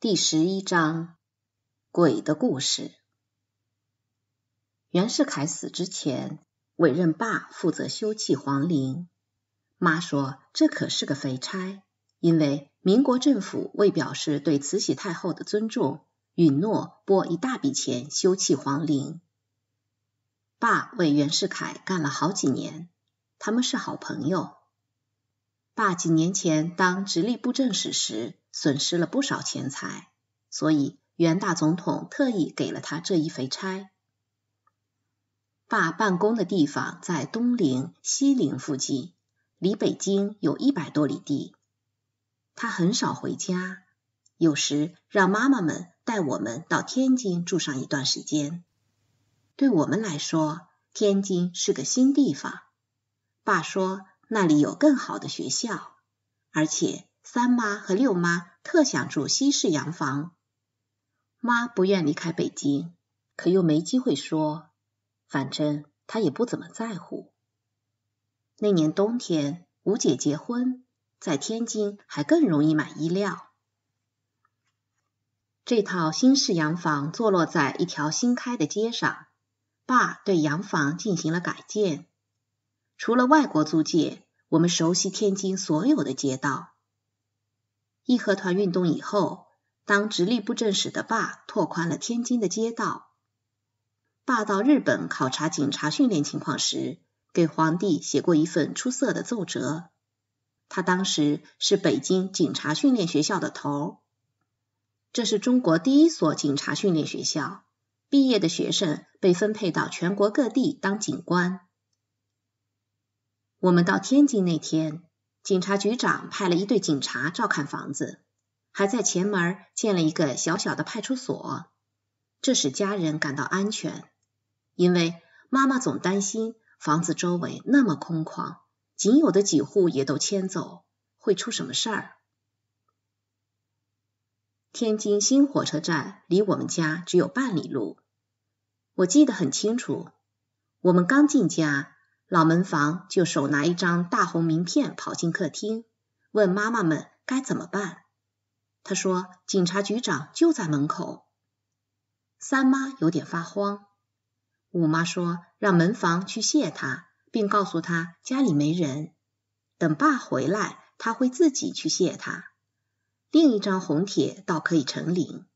第十一章鬼的故事。袁世凯死之前，委任爸负责修葺皇陵。妈说，这可是个肥差，因为民国政府为表示对慈禧太后的尊重，允诺拨一大笔钱修葺皇陵。爸为袁世凯干了好几年，他们是好朋友。爸几年前当直隶布政使时。损失了不少钱财，所以袁大总统特意给了他这一肥差。爸办公的地方在东陵、西陵附近，离北京有一百多里地。他很少回家，有时让妈妈们带我们到天津住上一段时间。对我们来说，天津是个新地方。爸说那里有更好的学校，而且三妈和六妈。特想住西式洋房，妈不愿离开北京，可又没机会说，反正她也不怎么在乎。那年冬天，吴姐结婚，在天津还更容易买衣料。这套新式洋房坐落在一条新开的街上，爸对洋房进行了改建。除了外国租界，我们熟悉天津所有的街道。义和团运动以后，当直隶布政使的爸拓宽了天津的街道。爸到日本考察警察训练情况时，给皇帝写过一份出色的奏折。他当时是北京警察训练学校的头，这是中国第一所警察训练学校。毕业的学生被分配到全国各地当警官。我们到天津那天。警察局长派了一队警察照看房子，还在前门建了一个小小的派出所，这使家人感到安全。因为妈妈总担心房子周围那么空旷，仅有的几户也都迁走，会出什么事儿。天津新火车站离我们家只有半里路，我记得很清楚。我们刚进家。老门房就手拿一张大红名片跑进客厅，问妈妈们该怎么办。他说：“警察局长就在门口。”三妈有点发慌，五妈说：“让门房去谢他，并告诉他家里没人，等爸回来他会自己去谢他。”另一张红帖倒可以成领。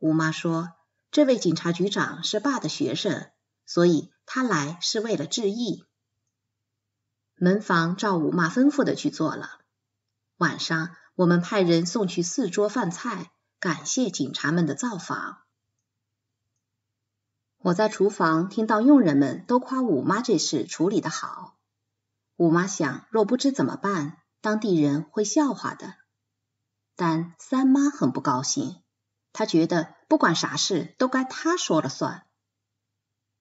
五妈说：“这位警察局长是爸的学生，所以他来是为了致意。”门房照五妈吩咐的去做了。晚上，我们派人送去四桌饭菜，感谢警察们的造访。我在厨房听到佣人们都夸五妈这事处理的好。五妈想，若不知怎么办，当地人会笑话的。但三妈很不高兴，她觉得不管啥事都该她说了算。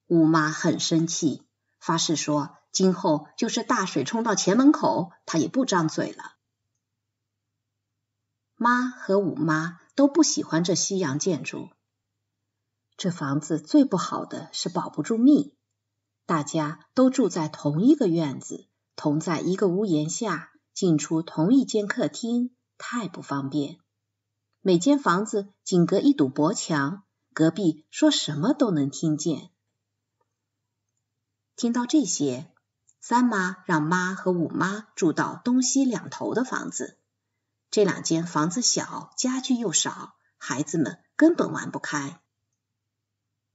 五妈很生气，发誓说。今后就是大水冲到前门口，他也不张嘴了。妈和五妈都不喜欢这西洋建筑。这房子最不好的是保不住密，大家都住在同一个院子，同在一个屋檐下，进出同一间客厅，太不方便。每间房子仅隔一堵薄墙，隔壁说什么都能听见。听到这些。三妈让妈和五妈住到东西两头的房子，这两间房子小，家具又少，孩子们根本玩不开。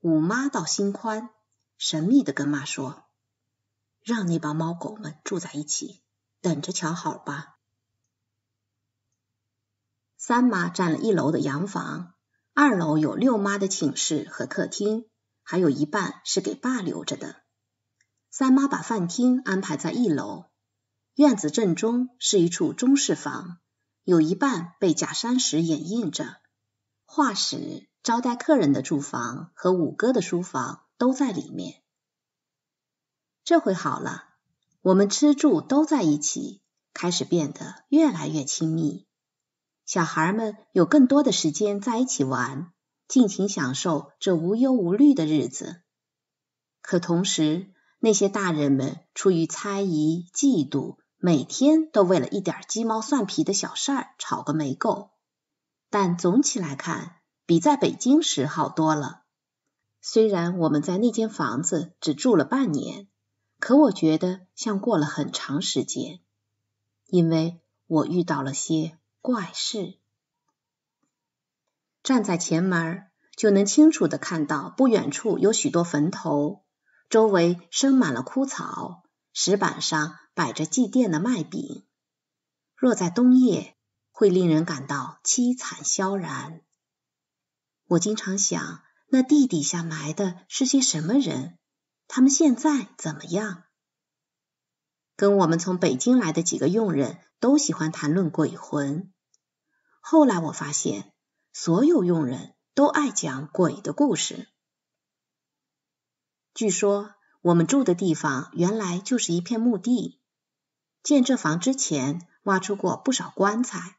五妈倒心宽，神秘的跟妈说：“让那帮猫狗们住在一起，等着瞧好吧。”三妈占了一楼的洋房，二楼有六妈的寝室和客厅，还有一半是给爸留着的。三妈把饭厅安排在一楼，院子正中是一处中式房，有一半被假山石掩映着。画室、招待客人的住房和五哥的书房都在里面。这回好了，我们吃住都在一起，开始变得越来越亲密。小孩们有更多的时间在一起玩，尽情享受这无忧无虑的日子。可同时，那些大人们出于猜疑、嫉妒，每天都为了一点鸡毛蒜皮的小事儿吵个没够。但总体来看，比在北京时好多了。虽然我们在那间房子只住了半年，可我觉得像过了很长时间，因为我遇到了些怪事。站在前门，就能清楚的看到不远处有许多坟头。周围生满了枯草，石板上摆着祭奠的麦饼。若在冬夜，会令人感到凄惨萧然。我经常想，那地底下埋的是些什么人？他们现在怎么样？跟我们从北京来的几个佣人都喜欢谈论鬼魂。后来我发现，所有佣人都爱讲鬼的故事。据说我们住的地方原来就是一片墓地，建这房之前挖出过不少棺材，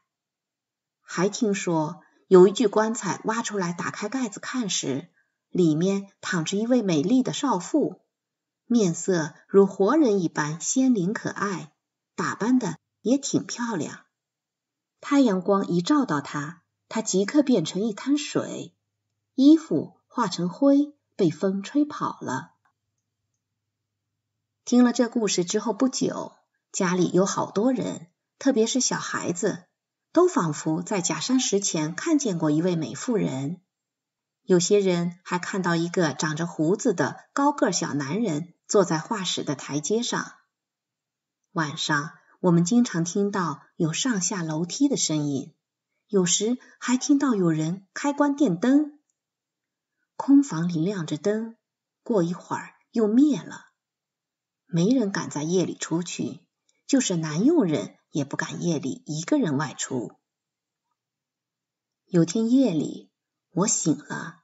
还听说有一具棺材挖出来，打开盖子看时，里面躺着一位美丽的少妇，面色如活人一般鲜灵可爱，打扮的也挺漂亮。太阳光一照到她，她即刻变成一滩水，衣服化成灰。被风吹跑了。听了这故事之后不久，家里有好多人，特别是小孩子，都仿佛在假山石前看见过一位美妇人。有些人还看到一个长着胡子的高个儿小男人坐在画室的台阶上。晚上，我们经常听到有上下楼梯的声音，有时还听到有人开关电灯。空房里亮着灯，过一会儿又灭了。没人敢在夜里出去，就是男佣人也不敢夜里一个人外出。有天夜里，我醒了，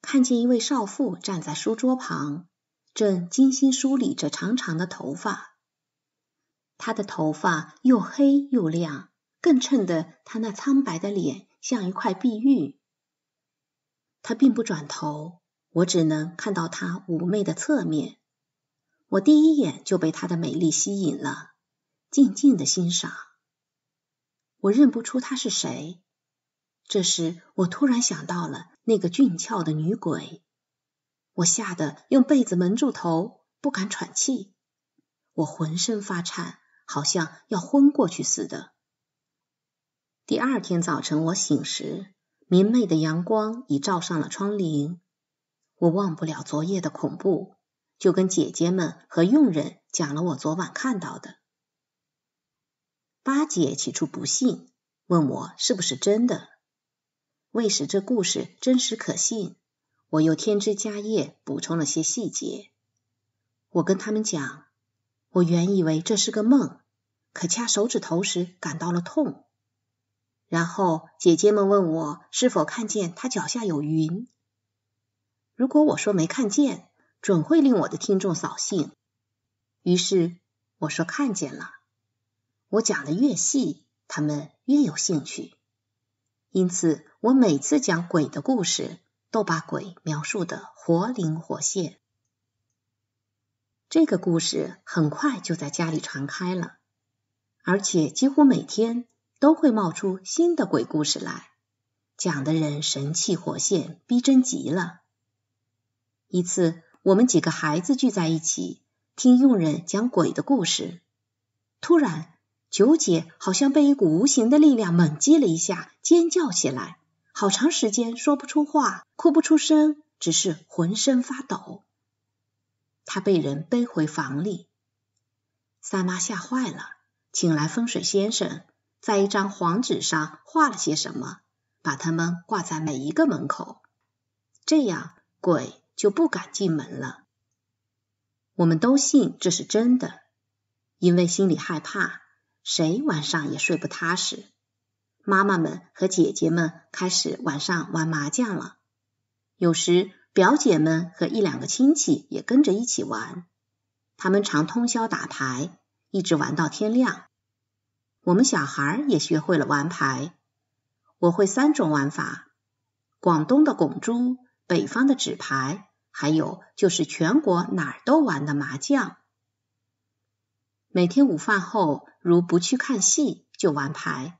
看见一位少妇站在书桌旁，正精心梳理着长长的头发。她的头发又黑又亮，更衬得她那苍白的脸像一块碧玉。他并不转头，我只能看到他妩媚的侧面。我第一眼就被他的美丽吸引了，静静的欣赏。我认不出他是谁。这时，我突然想到了那个俊俏的女鬼，我吓得用被子蒙住头，不敢喘气。我浑身发颤，好像要昏过去似的。第二天早晨，我醒时。明媚的阳光已照上了窗棂，我忘不了昨夜的恐怖，就跟姐姐们和佣人讲了我昨晚看到的。八姐起初不信，问我是不是真的。为使这故事真实可信，我又添枝加叶，补充了些细节。我跟他们讲，我原以为这是个梦，可掐手指头时感到了痛。然后姐姐们问我是否看见他脚下有云。如果我说没看见，准会令我的听众扫兴。于是我说看见了。我讲的越细，他们越有兴趣。因此，我每次讲鬼的故事，都把鬼描述的活灵活现。这个故事很快就在家里传开了，而且几乎每天。都会冒出新的鬼故事来讲，的人神气活现，逼真极了。一次，我们几个孩子聚在一起听佣人讲鬼的故事，突然九姐好像被一股无形的力量猛击了一下，尖叫起来，好长时间说不出话，哭不出声，只是浑身发抖。她被人背回房里，三妈吓坏了，请来风水先生。在一张黄纸上画了些什么，把它们挂在每一个门口，这样鬼就不敢进门了。我们都信这是真的，因为心里害怕，谁晚上也睡不踏实。妈妈们和姐姐们开始晚上玩麻将了，有时表姐们和一两个亲戚也跟着一起玩。他们常通宵打牌，一直玩到天亮。我们小孩也学会了玩牌，我会三种玩法：广东的拱珠、北方的纸牌，还有就是全国哪儿都玩的麻将。每天午饭后，如不去看戏，就玩牌。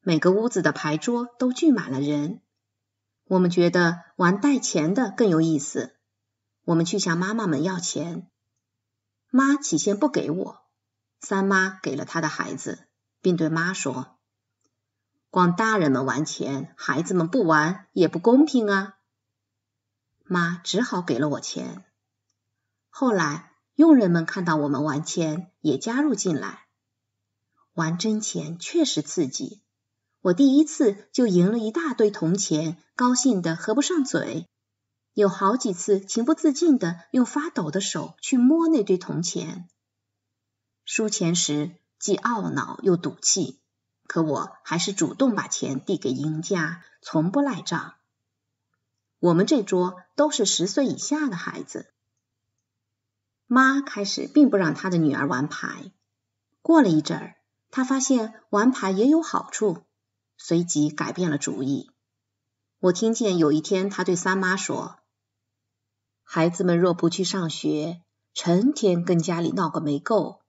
每个屋子的牌桌都聚满了人。我们觉得玩带钱的更有意思。我们去向妈妈们要钱，妈起先不给我，三妈给了她的孩子。并对妈说：“光大人们玩钱，孩子们不玩也不公平啊！”妈只好给了我钱。后来，佣人们看到我们玩钱，也加入进来。玩真钱确实刺激，我第一次就赢了一大堆铜钱，高兴的合不上嘴。有好几次，情不自禁的用发抖的手去摸那堆铜钱。输钱时，既懊恼又赌气，可我还是主动把钱递给赢家，从不赖账。我们这桌都是十岁以下的孩子。妈开始并不让她的女儿玩牌，过了一阵儿，她发现玩牌也有好处，随即改变了主意。我听见有一天她对三妈说：“孩子们若不去上学，成天跟家里闹个没够。”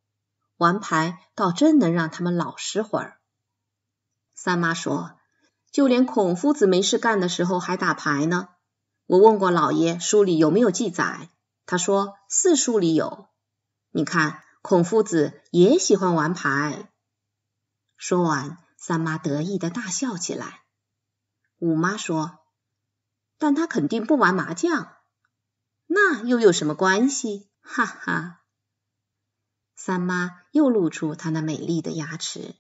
玩牌倒真能让他们老实会儿。三妈说：“就连孔夫子没事干的时候还打牌呢。”我问过老爷，书里有没有记载？他说：“四书里有。”你看，孔夫子也喜欢玩牌。说完，三妈得意的大笑起来。五妈说：“但他肯定不玩麻将，那又有什么关系？”哈哈。三妈又露出她那美丽的牙齿。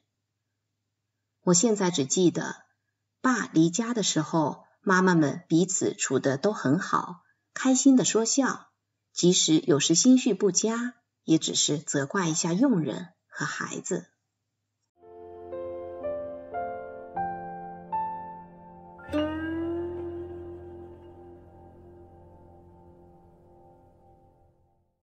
我现在只记得，爸离家的时候，妈妈们彼此处得都很好，开心的说笑，即使有时心绪不佳，也只是责怪一下佣人和孩子。